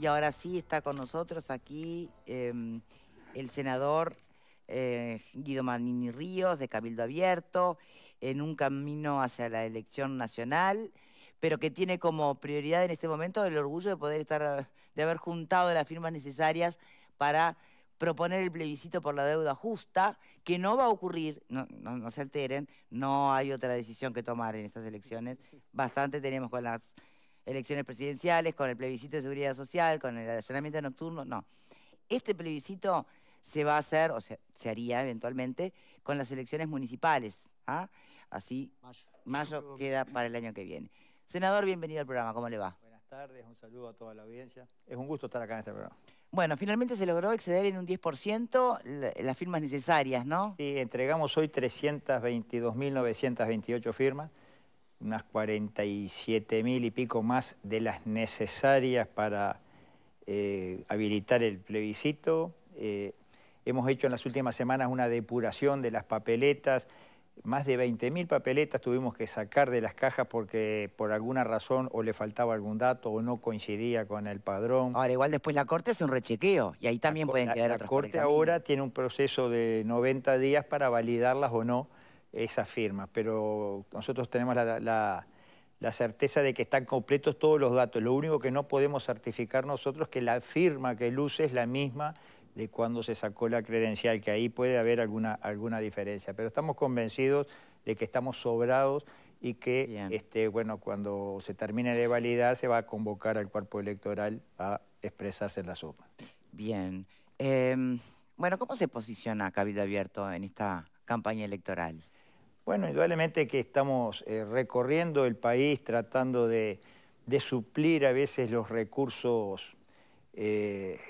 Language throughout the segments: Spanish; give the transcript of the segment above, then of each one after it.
Y ahora sí está con nosotros aquí em, el senador eh, Guido Manini Ríos de Cabildo Abierto, en un camino hacia la elección nacional, pero que tiene como prioridad en este momento el orgullo de poder estar, de haber juntado las firmas necesarias para proponer el plebiscito por la deuda justa, que no va a ocurrir, no se alteren, no hay otra decisión que tomar en estas elecciones, bastante tenemos con las elecciones presidenciales, con el plebiscito de seguridad social, con el allanamiento nocturno, no. Este plebiscito se va a hacer, o sea, se haría eventualmente, con las elecciones municipales. ¿ah? Así, mayo, mayo queda para el año que viene. Senador, bienvenido al programa, ¿cómo le va? Buenas tardes, un saludo a toda la audiencia. Es un gusto estar acá en este programa. Bueno, finalmente se logró exceder en un 10% las firmas necesarias, ¿no? Sí, entregamos hoy 322.928 firmas unas 47 mil y pico más de las necesarias para eh, habilitar el plebiscito. Eh, hemos hecho en las últimas semanas una depuración de las papeletas. Más de mil papeletas tuvimos que sacar de las cajas porque por alguna razón o le faltaba algún dato o no coincidía con el padrón. Ahora, igual después la Corte hace un rechequeo y ahí también pueden quedar La, la Corte ahora tiene un proceso de 90 días para validarlas o no esas firma, pero nosotros tenemos la, certeza de que están completos todos los datos. Lo único que no podemos certificar nosotros es que la firma que luce es la misma de cuando se sacó la credencial, que ahí puede haber alguna, alguna diferencia. Pero estamos convencidos de que estamos sobrados y que este, bueno, cuando se termine de validar se va a convocar al cuerpo electoral a expresarse en la suma. Bien. Em, bueno, ¿cómo se posiciona Cabildo Abierto en esta campaña electoral? Bueno, indudablemente que estamos eh, recorriendo el país tratando de, suplir a veces los recursos eh,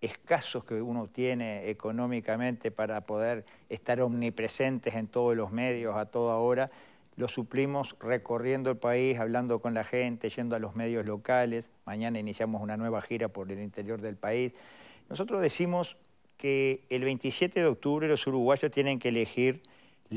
escasos que uno tiene económicamente para poder estar omnipresentes en todos los medios a toda hora. Lo suplimos recorriendo el país, hablando con la gente, yendo a los medios locales. Mañana iniciamos una nueva gira por el interior del país. Nosotros decimos que el 27 de octubre los uruguayos tienen que elegir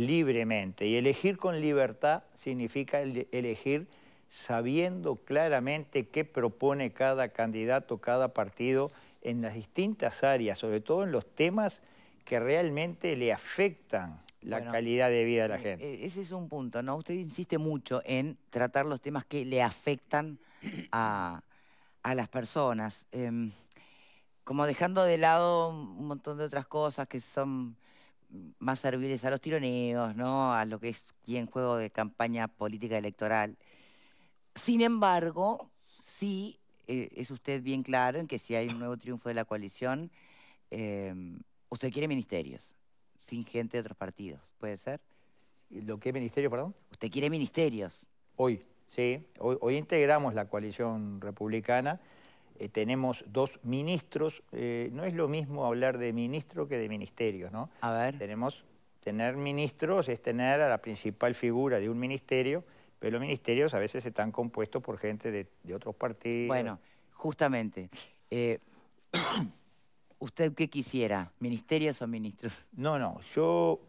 libremente. Y elegir con libertad significa elegir sabiendo claramente qué propone cada candidato, cada partido en las distintas áreas, sobre todo en los temas que realmente le afectan la calidad de vida de la eh, gente. Eh, ese es un punto, ¿no? Usted insiste mucho en tratar los temas que le afectan a, las personas, em, como dejando de lado un montón de otras cosas que son más serviles a los tironeos, ¿no? A lo que es bien juego de campaña política electoral. Sin embargo, sí eh, es usted bien claro en que si hay un nuevo triunfo de la coalición, em, usted quiere ministerios, sin gente de otros partidos, ¿puede ser? ¿Lo que es ministerio, perdón? Usted quiere ministerios. Hoy, sí. hoy integramos la coalición republicana. Eh, tenemos dos ministros. Eh, no es lo mismo hablar de ministro que de ministerio, ¿no? A ver. Tenemos, tener ministros es tener a la principal figura de un ministerio, pero los ministerios a veces están compuestos por gente de, otros partidos. Bueno, justamente. Eh, ¿Usted qué quisiera? ¿Ministerios o ministros? No, no, yo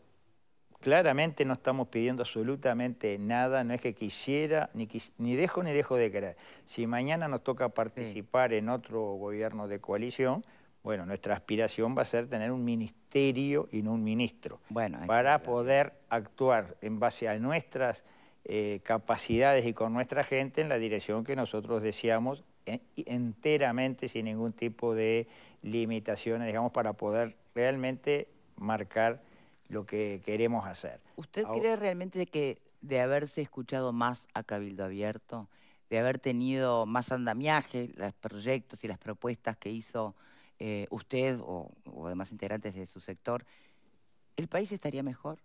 Claramente no estamos pidiendo absolutamente nada, no es que quisiera, ni, ni dejo ni dejo de creer. Si mañana nos toca participar en otro gobierno de coalición, bueno, nuestra aspiración va a ser tener un ministerio y no un ministro, bueno, para poder actuar en base a nuestras eh, capacidades y con nuestra gente en la dirección que nosotros deseamos eh, enteramente, sin ningún tipo de limitaciones, digamos, para poder realmente marcar lo que queremos hacer. ¿Usted cree realmente que de haberse escuchado más a Cabildo Abierto, de haber tenido más andamiaje, los proyectos y las propuestas que hizo eh, usted o, o demás integrantes de su sector, ¿el país estaría mejor?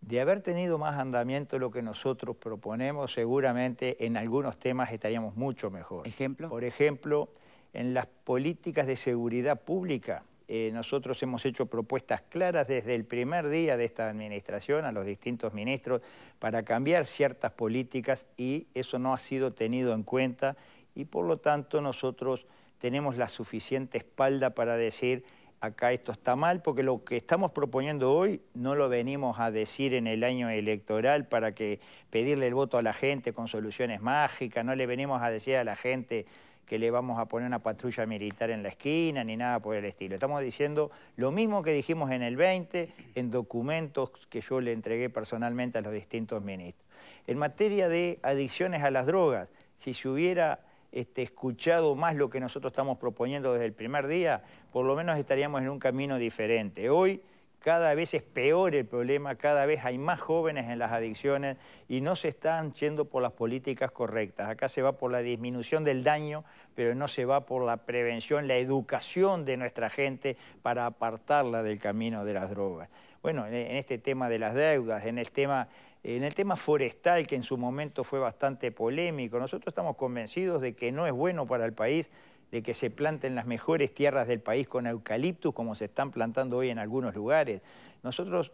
De haber tenido más andamiento lo que nosotros proponemos, seguramente en algunos temas estaríamos mucho mejor. ¿Ejemplo? Por ejemplo, en las políticas de seguridad pública eh, nosotros hemos hecho propuestas claras desde el primer día de esta administración a los distintos ministros para cambiar ciertas políticas y eso no ha sido tenido en cuenta y por lo tanto nosotros tenemos la suficiente espalda para decir acá esto está mal, porque lo que estamos proponiendo hoy no lo venimos a decir en el año electoral para que pedirle el voto a la gente con soluciones mágicas, no le venimos a decir a la gente que le vamos a poner una patrulla militar en la esquina ni nada por el estilo. Estamos diciendo lo mismo que dijimos en el 20 en documentos que yo le entregué personalmente a los distintos ministros. En materia de adicciones a las drogas, si se hubiera este, escuchado más lo que nosotros estamos proponiendo desde el primer día, por lo menos estaríamos en un camino diferente. Hoy cada vez es peor el problema, cada vez hay más jóvenes en las adicciones y no se están yendo por las políticas correctas. Acá se va por la disminución del daño, pero no se va por la prevención, la educación de nuestra gente para apartarla del camino de las drogas. Bueno, en este tema de las deudas, en el tema en el tema forestal, que en su momento fue bastante polémico, nosotros estamos convencidos de que no es bueno para el país de que se planten las mejores tierras del país con eucaliptus, como se están plantando hoy en algunos lugares. Nosotros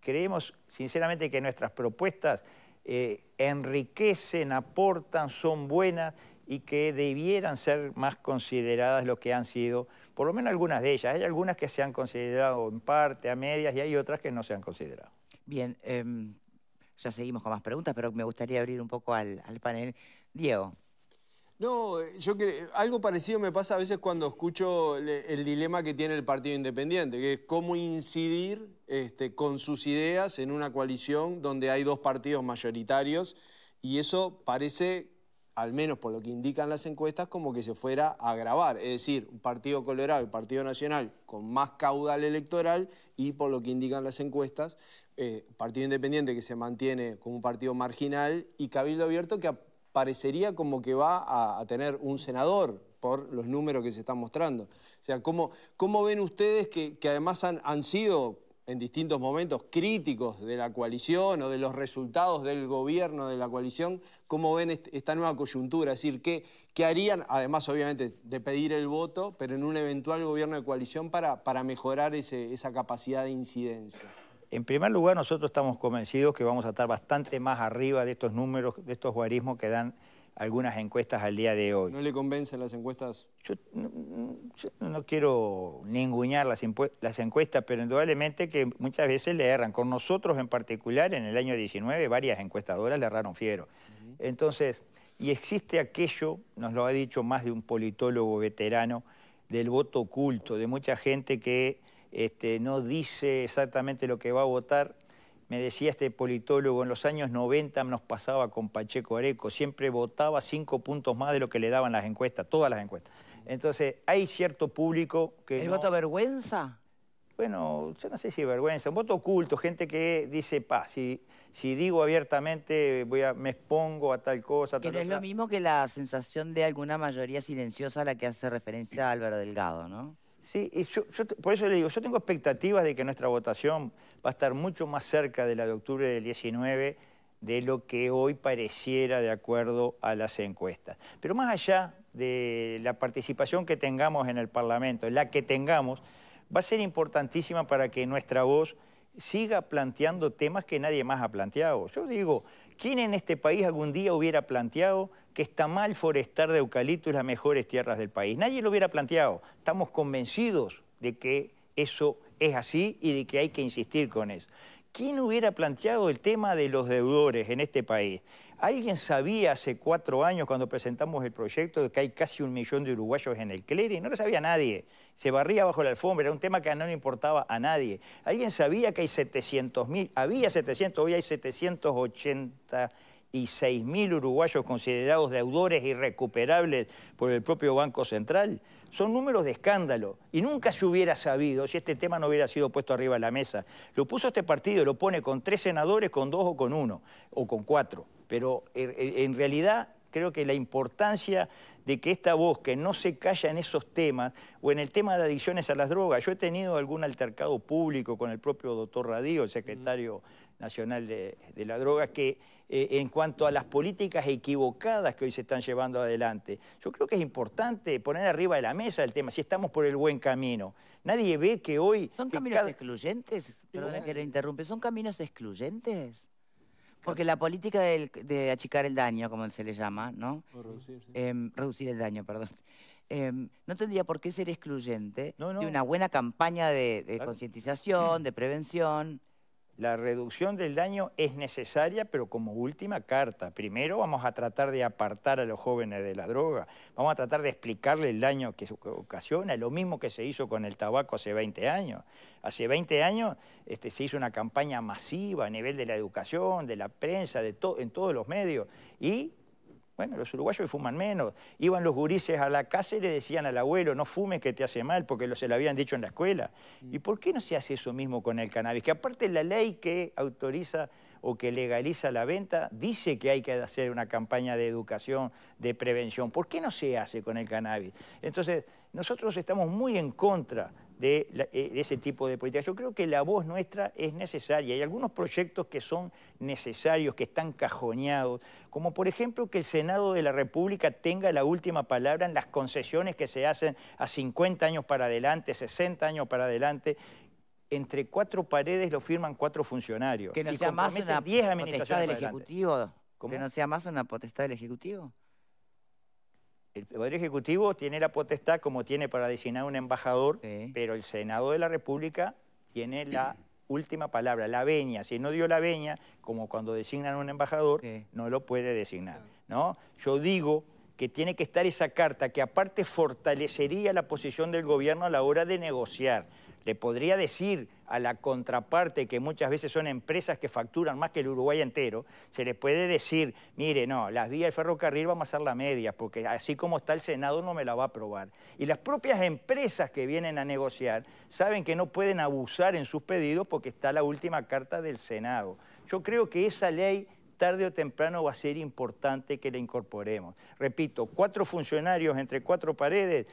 creemos sinceramente que nuestras propuestas eh, enriquecen, aportan, son buenas y que debieran ser más consideradas lo que han sido, por lo menos algunas de ellas. Hay algunas que se han considerado en parte, a medias, y hay otras que no se han considerado. Bien, em, ya seguimos con más preguntas, pero me gustaría abrir un poco al panel. Diego. No, yo creo, algo parecido me pasa a veces cuando escucho el dilema que tiene el Partido Independiente, que es cómo incidir este, con sus ideas en una coalición donde hay dos partidos mayoritarios y eso parece, al menos por lo que indican las encuestas, como que se fuera a agravar. Es decir, un Partido Colorado y Partido Nacional con más caudal electoral y por lo que indican las encuestas, eh, Partido Independiente que se mantiene como un partido marginal y Cabildo Abierto que parecería como que va a, tener un senador por los números que se están mostrando. O sea, ¿cómo, ven ustedes que, además han, sido en distintos momentos críticos de la coalición o de los resultados del gobierno de la coalición? ¿Cómo ven esta nueva coyuntura? Es decir, ¿qué, harían, además obviamente de pedir el voto, pero en un eventual gobierno de coalición para, mejorar esa capacidad de incidencia? en primer lugar, nosotros estamos convencidos que vamos a estar bastante más arriba de estos números, de estos guarismos que dan algunas encuestas al día de hoy. ¿No le convencen las encuestas? Yo, mm, no, quiero ningunear las, las, encuestas, pero indudablemente que muchas veces le erran. Con nosotros en particular, en el año 19, varias encuestadoras le erraron fiero. Entonces, y existe aquello, nos lo ha dicho más de un politólogo veterano, del voto oculto, de mucha gente que este, no dice exactamente lo que va a votar. Me decía este politólogo, en los años 90 nos pasaba con Pacheco Areco, siempre votaba cinco puntos más de lo que le daban las encuestas, todas las encuestas. Entonces, hay cierto público que... ¿El voto vergüenza? Bueno, yo no sé si vergüenza, un voto oculto, gente que dice, pa, si, digo abiertamente voy a, me expongo a tal cosa, tal Pero es lo mismo que la sensación de alguna mayoría silenciosa a la que hace referencia Álvaro Delgado, ¿no? Sí, yo, por eso le digo, yo tengo expectativas de que nuestra votación va a estar mucho más cerca de la de octubre del 19 de lo que hoy pareciera de acuerdo a las encuestas. Pero más allá de la participación que tengamos en el Parlamento, la que tengamos, va a ser importantísima para que nuestra voz siga planteando temas que nadie más ha planteado. Yo digo, ¿quién en este país algún día hubiera planteado que está mal forestar de eucalipto las mejores tierras del país? Nadie lo hubiera planteado. Estamos convencidos de que eso es así y de que hay que insistir con eso. ¿Quién hubiera planteado el tema de los deudores en este país? ¿Alguien sabía hace cuatro años cuando presentamos el proyecto de que hay casi un millón de uruguayos en el y No lo sabía nadie. Se barría bajo la alfombra, era un tema que no le importaba a nadie. ¿Alguien sabía que hay 700 mil? Había 700, hoy hay 786 mil uruguayos considerados deudores irrecuperables por el propio Banco Central. Son números de escándalo y nunca se hubiera sabido si este tema no hubiera sido puesto arriba de la mesa. Lo puso este partido, lo pone con tres senadores, con dos o con uno, o con cuatro. Pero er, er, en realidad creo que la importancia de que esta voz que no se calla en esos temas o en el tema de adicciones a las drogas. Yo he tenido algún altercado público con el propio doctor Radío, el secretario nacional de, la droga, que eh, en cuanto a las políticas equivocadas que hoy se están llevando adelante, yo creo que es importante poner arriba de la mesa el tema, si estamos por el buen camino. Nadie ve que hoy... ¿Son caminos excluyentes? Perdona que le interrumpe. ¿Son caminos excluyentes? Porque la política de achicar el daño, como se le llama, ¿no? Em, reducir, el daño, perdón. Em, no tendría por qué ser excluyente de una buena campaña de, concientización, de prevención. La reducción del daño es necesaria, pero como última carta. Primero vamos a tratar de apartar a los jóvenes de la droga, vamos a tratar de explicarles el daño que ocasiona, lo mismo que se hizo con el tabaco hace 20 años. Hace 20 años este, se hizo una campaña masiva a nivel de la educación, de la prensa, de en todos los medios, y bueno, los uruguayos fuman menos. Iban los gurises a la casa y le decían al abuelo, no fumes que te hace mal, porque lo, se lo habían dicho en la escuela. Mm. ¿Y por qué no se hace eso mismo con el cannabis? Que aparte la ley que autoriza o que legaliza la venta dice que hay que hacer una campaña de educación, de prevención. ¿Por qué no se hace con el cannabis? Entonces, nosotros estamos muy en contra eh, de, ese tipo de política. Yo creo que la voz nuestra es necesaria. Hay algunos proyectos que son necesarios, que están cajoneados, como por ejemplo que el Senado de la República tenga la última palabra en las concesiones que se hacen a 50 años para adelante, 60 años para adelante, entre cuatro paredes lo firman cuatro funcionarios. Que no sea más una potestad del Ejecutivo. Que no sea más una potestad del Ejecutivo el Poder Ejecutivo tiene la potestad como tiene para designar un embajador, pero el Senado de la República tiene la última palabra, la veña. Si no dio la veña, como cuando designan un embajador, no lo puede designar. ¿no? Yo digo que tiene que estar esa carta que aparte fortalecería la posición del gobierno a la hora de negociar. Le podría decir a la contraparte, que muchas veces son empresas que facturan más que el Uruguay entero, se les puede decir, mire, no, las vías del ferrocarril vamos a hacer la media, porque así como está el Senado no me la va a aprobar. Y las propias empresas que vienen a negociar saben que no pueden abusar en sus pedidos porque está la última carta del Senado. Yo creo que esa ley tarde o temprano va a ser importante que la incorporemos. Repito, cuatro funcionarios entre cuatro paredes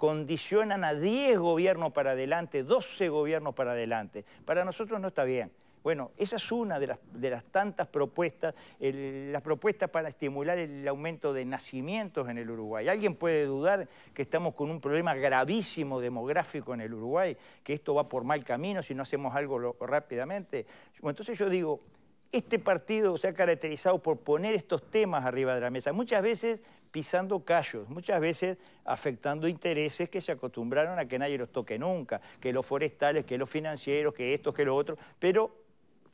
condicionan a 10 gobiernos para adelante, 12 gobiernos para adelante. Para nosotros no está bien. Bueno, esa es una de las, tantas propuestas, las propuestas para estimular el aumento de nacimientos en el Uruguay. Alguien puede dudar que estamos con un problema gravísimo demográfico en el Uruguay, que esto va por mal camino si no hacemos algo rápidamente. entonces yo digo, este partido se ha caracterizado por poner estos temas arriba de la mesa. Muchas veces pisando callos, muchas veces afectando intereses que se acostumbraron a que nadie los toque nunca, que los forestales, que los financieros, que estos, que lo otros, pero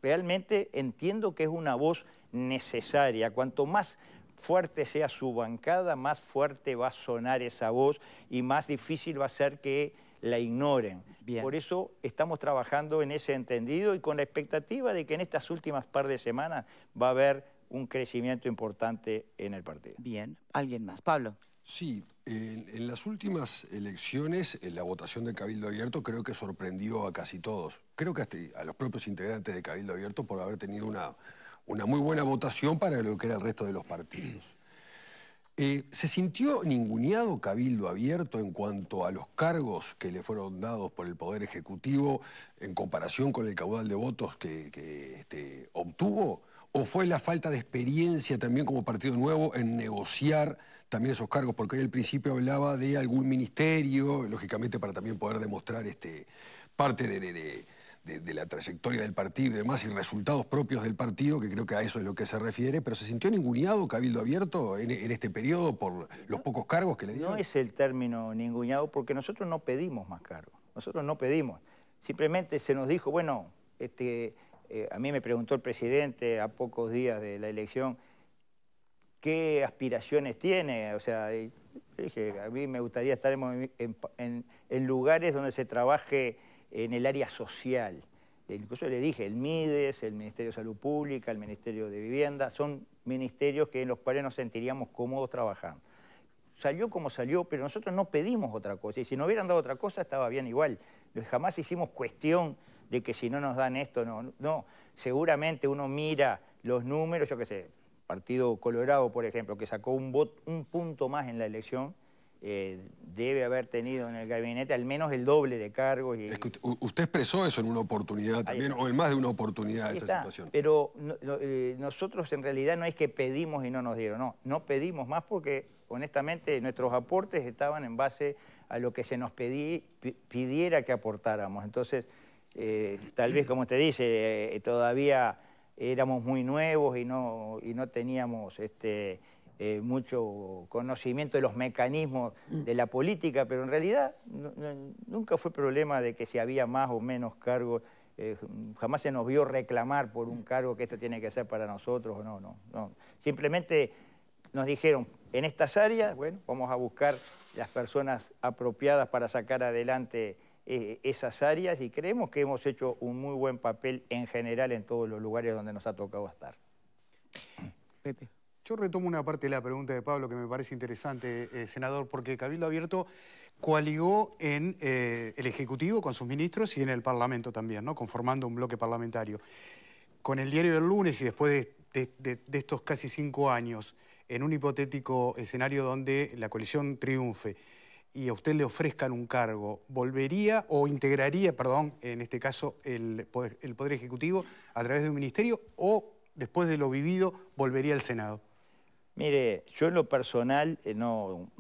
realmente entiendo que es una voz necesaria. Cuanto más fuerte sea su bancada, más fuerte va a sonar esa voz y más difícil va a ser que la ignoren. Por eso estamos trabajando en ese entendido y con la expectativa de que en estas últimas par de semanas va a haber un crecimiento importante en el partido. Bien, alguien más. Pablo. Sí, en, las últimas elecciones en la votación de Cabildo Abierto creo que sorprendió a casi todos. Creo que a los propios integrantes de Cabildo Abierto por haber tenido una, una muy buena votación para lo que era el resto de los partidos. Eh, ¿Se sintió ninguneado Cabildo Abierto en cuanto a los cargos que le fueron dados por el Poder Ejecutivo en comparación con el caudal de votos que, este, obtuvo? ¿O fue la falta de experiencia también como Partido Nuevo en negociar también esos cargos? Porque al principio hablaba de algún ministerio, lógicamente para también poder demostrar este, parte de, la trayectoria del partido y demás, y resultados propios del partido, que creo que a eso es lo que se refiere, pero ¿se sintió ninguneado Cabildo Abierto en, este periodo por los pocos cargos que le dieron? No es el término ninguneado porque nosotros no pedimos más cargos, nosotros no pedimos. Simplemente se nos dijo, bueno, este, eh, a mí me preguntó el presidente a pocos días de la elección qué aspiraciones tiene. O sea, dije, a mí me gustaría estar en, lugares donde se trabaje en el área social. E incluso le dije, el MIDES, el Ministerio de Salud Pública, el Ministerio de Vivienda, son ministerios que en los cuales nos sentiríamos cómodos trabajando. Salió como salió, pero nosotros no pedimos otra cosa. Y si no hubieran dado otra cosa, estaba bien igual. Jamás hicimos cuestión de que si no nos dan esto, no. No, seguramente uno mira los números, yo qué sé, Partido Colorado, por ejemplo, que sacó un, voto, un punto más en la elección, eh, debe haber tenido en el gabinete al menos el doble de cargos. Y... que usted expresó eso en una oportunidad también, o en más de una oportunidad esa situación. Pero eh, nosotros en realidad no es que pedimos y no nos dieron, no, no pedimos más porque honestamente nuestros aportes estaban en base a lo que se nos pedí, pidiera que aportáramos. Entonces eh, tal vez, como te dice, eh, todavía éramos muy nuevos y no, y no teníamos este, eh, mucho conocimiento de los mecanismos de la política, pero en realidad nunca fue problema de que si había más o menos cargos, jamás se nos vio reclamar por un cargo que esto tiene que ser para nosotros, no, no, no. Simplemente nos dijeron, en estas áreas, bueno, vamos a buscar las personas apropiadas para sacar adelante eh, esas áreas y creemos que hemos hecho un muy buen papel en general en todos los lugares donde nos ha tocado estar. Pepe. Yo retomo una parte de la pregunta de Pablo que me parece interesante, eh, senador, porque Cabildo Abierto coaligó en eh, el Ejecutivo con sus ministros y en el Parlamento también, ¿no? conformando un bloque parlamentario. Con el diario del lunes y después de estos casi cinco años, en un hipotético escenario donde la coalición triunfe, y a usted le ofrezcan un cargo, ¿volvería o integraría, perdón, en este caso el Poder, Ejecutivo a través de un ministerio o después de lo vivido volvería al Senado? Mire, yo en lo personal eh, no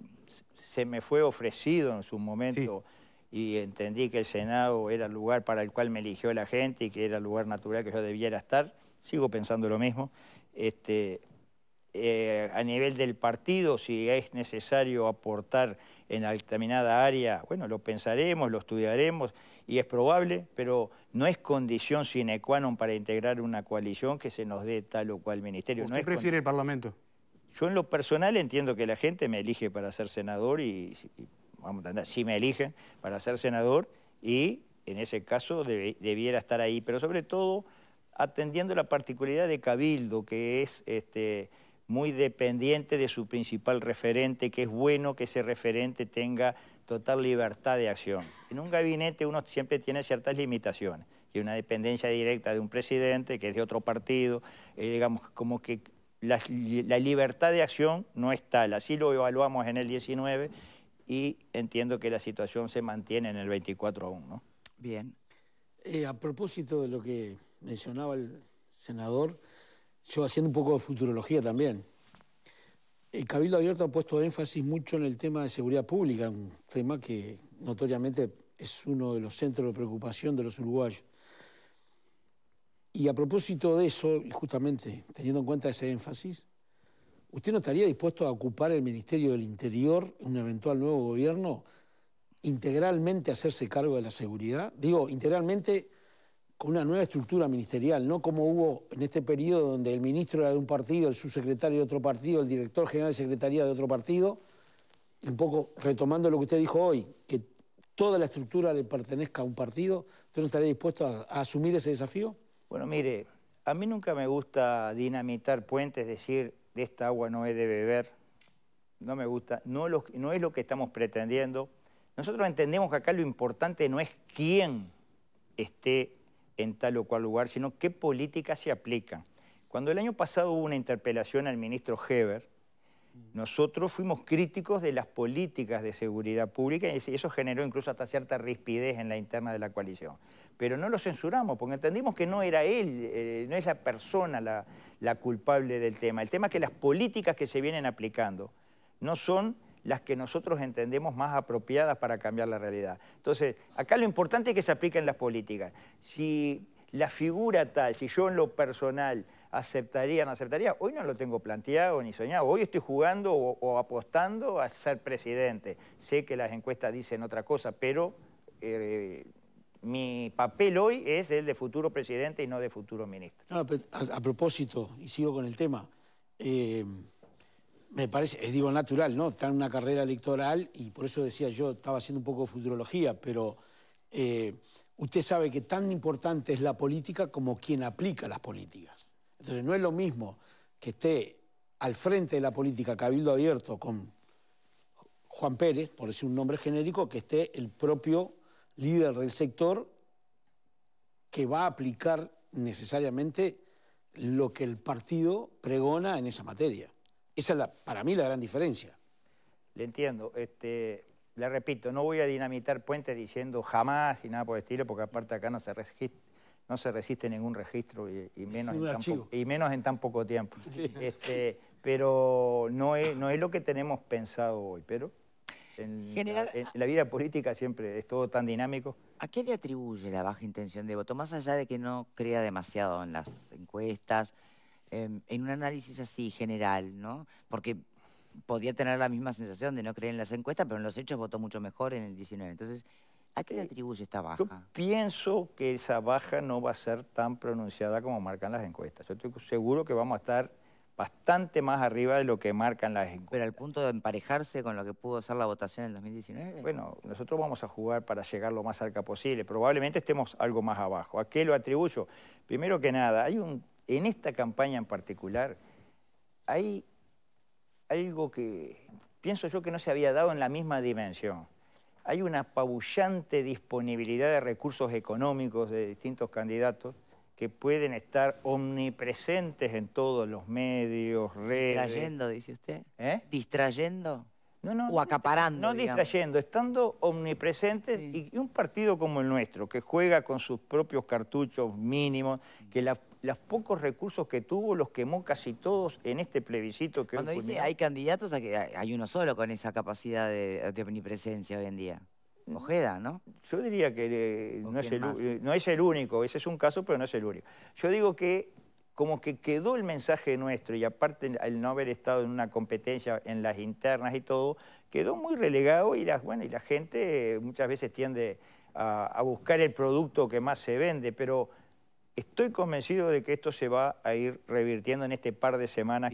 se me fue ofrecido en su momento y entendí que el Senado era el lugar para el cual me eligió la gente y que era el lugar natural que yo debiera estar. Sigo pensando lo mismo. Este, eh, a nivel del partido, si es necesario aportar en determinada área, bueno, lo pensaremos, lo estudiaremos y es probable, pero no es condición sine qua non para integrar una coalición que se nos dé tal o cual ministerio. ¿Usted prefiere el Parlamento? Yo en lo personal entiendo que la gente me elige para ser senador y, vamos a andar si me eligen para ser senador y en ese caso debiera estar ahí, pero sobre todo atendiendo la particularidad de Cabildo, que es este, muy dependiente de su principal referente, que es bueno que ese referente tenga total libertad de acción. En un gabinete uno siempre tiene ciertas limitaciones, tiene una dependencia directa de un presidente que es de otro partido, eh, digamos, como que la, libertad de acción no es tal, así lo evaluamos en el 19 y entiendo que la situación se mantiene en el 24 aún, ¿no? Bien. Eh, a propósito de lo que mencionaba el senador, yo haciendo un poco de futurología también. El Cabildo Abierto ha puesto énfasis mucho en el tema de seguridad pública, un tema que notoriamente es uno de los centros de preocupación de los uruguayos. Y a propósito de eso, justamente teniendo en cuenta ese énfasis, ¿usted no estaría dispuesto a ocupar el Ministerio del Interior un eventual nuevo gobierno, integralmente hacerse cargo de la seguridad? Digo, integralmente con una nueva estructura ministerial, no como hubo en este periodo donde el ministro era de un partido, el subsecretario de otro partido, el director general de secretaría de otro partido, un poco retomando lo que usted dijo hoy, que toda la estructura le pertenezca a un partido, ¿usted no estaría dispuesto a, asumir ese desafío? Bueno, mire, a mí nunca me gusta dinamitar puentes, decir, de esta agua no he de beber, no me gusta, no, no es lo que estamos pretendiendo. Nosotros entendemos que acá lo importante no es quién esté en tal o cual lugar, sino qué políticas se aplican. Cuando el año pasado hubo una interpelación al ministro Heber, nosotros fuimos críticos de las políticas de seguridad pública y eso generó incluso hasta cierta rispidez en la interna de la coalición. Pero no lo censuramos porque entendimos que no era él, eh, no es la persona la culpable del tema. El tema es que las políticas que se vienen aplicando no son las que nosotros entendemos más apropiadas para cambiar la realidad. Entonces, acá lo importante es que se apliquen las políticas. Si la figura tal, si yo en lo personal aceptaría, no aceptaría, hoy no lo tengo planteado ni soñado, hoy estoy jugando o, apostando a ser presidente. Sé que las encuestas dicen otra cosa, pero... Eh, mi papel hoy es el de futuro presidente y no de futuro ministro. a, propósito, y sigo con el tema, eh, me parece, es digo natural, ¿no? Está en una carrera electoral y por eso decía yo, estaba haciendo un poco de futurología, pero eh, usted sabe que tan importante es la política como quien aplica las políticas. Entonces no es lo mismo que esté al frente de la política Cabildo Abierto con Juan Pérez, por decir un nombre genérico, que esté el propio líder del sector que va a aplicar necesariamente lo que el partido pregona en esa materia. Esa es para mí la gran diferencia. Le entiendo. Este, le repito, no voy a dinamitar puentes diciendo jamás y nada por el estilo, porque aparte acá no se resiste no se resiste ningún registro y, menos, en tan y menos en tan poco tiempo. Este, pero no es, no es lo que tenemos pensado hoy, pero en, General, en, la vida política siempre es todo tan dinámico. ¿A qué le atribuye la baja intención de voto? Más allá de que no crea demasiado en las encuestas, Em, en un análisis así general, ¿no? Porque podía tener la misma sensación de no creer en las encuestas, pero en los hechos votó mucho mejor en el 19. Entonces, ¿a qué le eh, atribuye esta baja? Yo pienso que esa baja no va a ser tan pronunciada como marcan las encuestas. Yo estoy seguro que vamos a estar bastante más arriba de lo que marcan las encuestas. Pero al punto de emparejarse con lo que pudo ser la votación en el 2019. Bueno, nosotros vamos a jugar para llegar lo más cerca posible. Probablemente estemos algo más abajo. ¿A qué lo atribuyo? Primero que nada, hay un en esta campaña en particular hay algo que pienso yo que no se había dado en la misma dimensión. Hay una apabullante disponibilidad de recursos económicos de distintos candidatos que pueden estar omnipresentes en todos los medios, redes. Distrayendo, dice usted. ¿Eh? Distrayendo. No, no, o acaparando. No, distrayendo, estando omnipresentes y un partido como el nuestro, que juega con sus propios cartuchos mínimos, que la los pocos recursos que tuvo los quemó casi todos en este plebiscito que Cuando hoy dice hay candidatos, hay uno solo con esa capacidad de, omnipresencia hoy en día. Ojeda, ¿no? Yo diría que eh, eh, no, es el, único, ese es un caso, pero no es el único. Yo digo que como que quedó el mensaje nuestro, y aparte el no haber estado en una competencia en las internas y todo, quedó muy relegado y la, bueno, y la gente muchas veces tiende a buscar el producto que más se vende, pero Estoy convencido de que esto se va a ir revirtiendo en este par de semanas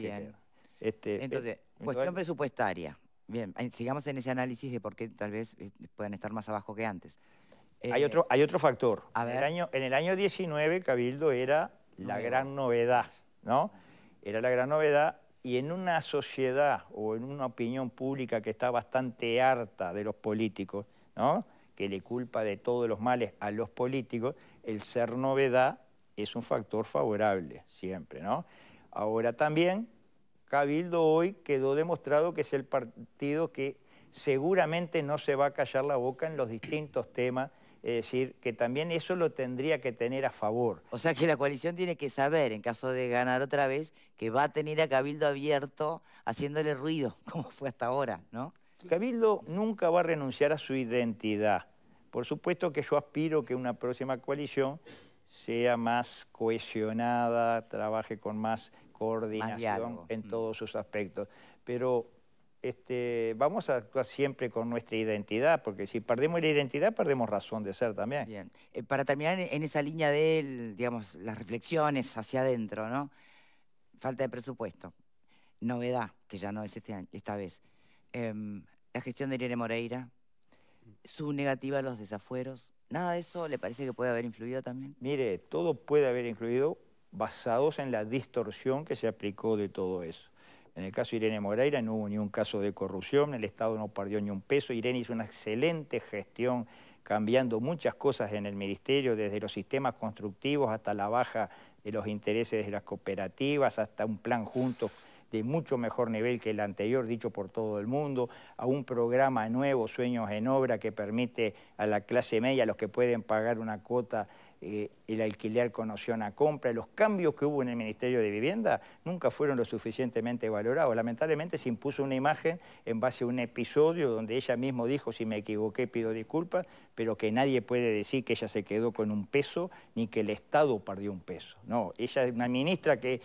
este, eh, Entonces, cuestión presupuestaria. Bien, sigamos en ese análisis de por qué tal vez eh, puedan estar más abajo que antes. hay, eh, otro, hay otro factor. En, el año, 19, Cabildo era la gran novedad, ¿no? Era la gran novedad y en una sociedad o en una opinión pública que está bastante harta de los políticos, ¿no? que le culpa de todos los males a los políticos, el ser novedad es un factor favorable siempre, ¿no? Ahora también, Cabildo hoy quedó demostrado que es el partido que seguramente no se va a callar la boca en los distintos temas, es decir, que también eso lo tendría que tener a favor. O sea que la coalición tiene que saber, en caso de ganar otra vez, que va a tener a Cabildo abierto haciéndole ruido, como fue hasta ahora, ¿no? Cabildo nunca va a renunciar a su identidad. Por supuesto que yo aspiro que una próxima coalición sea más cohesionada, trabaje con más coordinación en mm. todos sus aspectos. Pero este, vamos a actuar siempre con nuestra identidad, porque si perdemos la identidad, perdemos razón de ser también. Bien. Eh, para terminar en esa línea de, digamos, las reflexiones hacia adentro, ¿no? Falta de presupuesto. Novedad, que ya no es este esta vez. Em, la gestión de Irene Moreira, su negativa a los desafueros, ¿Nada de eso le parece que puede haber influido también? Mire, todo puede haber influido basados en la distorsión que se aplicó de todo eso. En el caso de Irene Moreira no hubo ni un caso de corrupción, el Estado no perdió ni un peso, Irene hizo una excelente gestión cambiando muchas cosas en el Ministerio, desde los sistemas constructivos hasta la baja de los intereses de las cooperativas, hasta un plan juntos de mucho mejor nivel que el anterior, dicho por todo el mundo, a un programa nuevo, Sueños en Obra, que permite a la clase media, a los que pueden pagar una cuota, eh, el alquiler con opción a compra. Los cambios que hubo en el Ministerio de Vivienda nunca fueron lo suficientemente valorados. Lamentablemente se impuso una imagen en base a un episodio donde ella misma dijo, si me equivoqué pido disculpas, pero que nadie puede decir que ella se quedó con un peso ni que el Estado perdió un peso. No, ella es una ministra que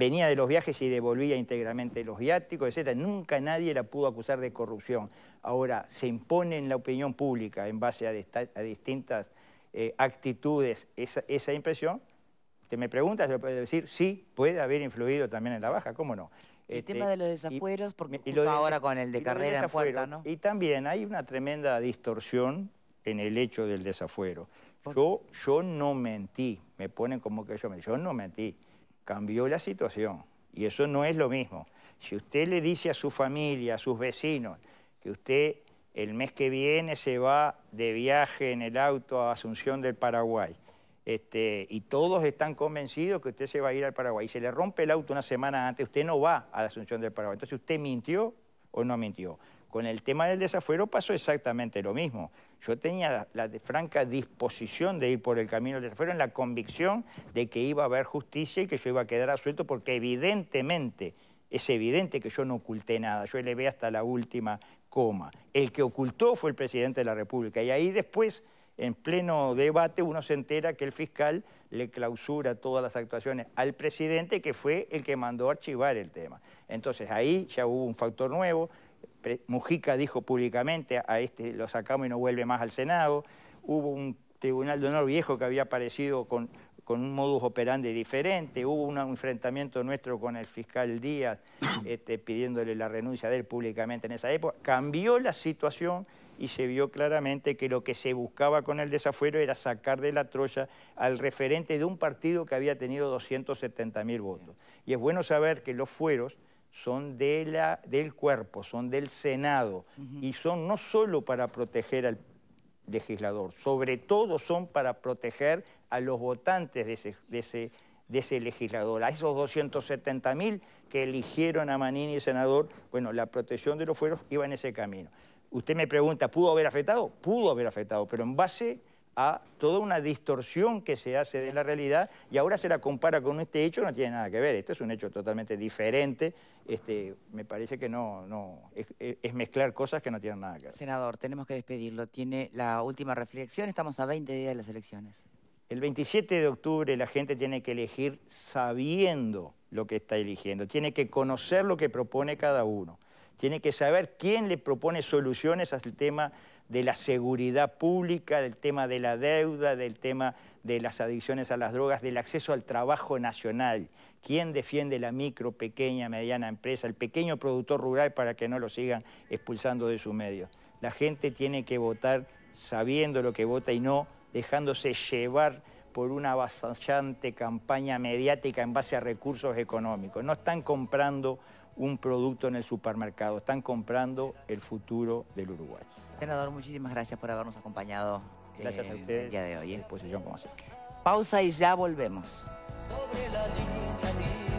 venía de los viajes y devolvía íntegramente los viáticos, etc. Nunca nadie la pudo acusar de corrupción. Ahora, se impone en la opinión pública, en base a, distintas eh, actitudes, esa, impresión. Te me preguntas, yo puedo decir, sí, puede haber influido también en la baja, ¿cómo no? El este, tema de los desafueros, porque ahora con el de carrera en ¿no? Y también hay una tremenda distorsión en el hecho del desafuero. Yo, yo no mentí, me ponen como que yo, yo no mentí cambió la situación y eso no es lo mismo. Si usted le dice a su familia, a sus vecinos, que usted el mes que viene se va de viaje en el auto a Asunción del Paraguay, este, y todos están convencidos que usted se va a ir al Paraguay, y se le rompe el auto una semana antes, usted no va a la Asunción del Paraguay. Entonces, ¿usted mintió o no mintió? Con el tema del desafuero pasó exactamente lo mismo. Yo tenía la, franca disposición de ir por el camino del desafuero en la convicción de que iba a haber justicia y que yo iba a quedar suelto porque evidentemente, es evidente que yo no oculté nada, yo elevé hasta la última coma. El que ocultó fue el presidente de la República y ahí después en pleno debate uno se entera que el fiscal le clausura todas las actuaciones al presidente, que fue el que mandó archivar el tema. Entonces ahí ya hubo un factor nuevo, Mujica dijo públicamente, a este lo sacamos y no vuelve más al Senado. Hubo un tribunal de honor viejo que había aparecido con, un modus operandi diferente. Hubo un enfrentamiento nuestro con el fiscal Díaz este, pidiéndole la renuncia de él públicamente en esa época. Cambió la situación y se vio claramente que lo que se buscaba con el desafuero era sacar de la troya al referente de un partido que había tenido 270 mil votos. Y es bueno saber que los fueros son de la, del cuerpo, son del Senado y son no solo para proteger al legislador, sobre todo son para proteger a los votantes de ese, de legislador, a esos mil que eligieron a Manini senador, bueno, la protección de los fueros iba en ese camino. Usted me pregunta, ¿pudo haber afectado? Pudo haber afectado, pero en base a toda una distorsión que se hace de la realidad y ahora se la compara con este hecho, no tiene nada que ver, esto es un hecho totalmente diferente, este, me parece que no, no es, es mezclar cosas que no tienen nada que ver. Senador, tenemos que despedirlo, tiene la última reflexión, estamos a 20 días de las elecciones. El 27 de octubre la gente tiene que elegir sabiendo lo que está eligiendo, tiene que conocer lo que propone cada uno, tiene que saber quién le propone soluciones al tema de la seguridad pública, del tema de la deuda, del tema de las adicciones a las drogas, del acceso al trabajo nacional. ¿Quién defiende la micro, pequeña, mediana empresa, el pequeño productor rural para que no lo sigan expulsando de su medio? La gente tiene que votar sabiendo lo que vota y no dejándose llevar por una avasallante campaña mediática en base a recursos económicos. No están comprando un producto en el supermercado, están comprando el futuro del Uruguay. Senador, muchísimas gracias por habernos acompañado. Gracias eh, a ustedes. El día de hoy. Pausa y ya volvemos. Sobre la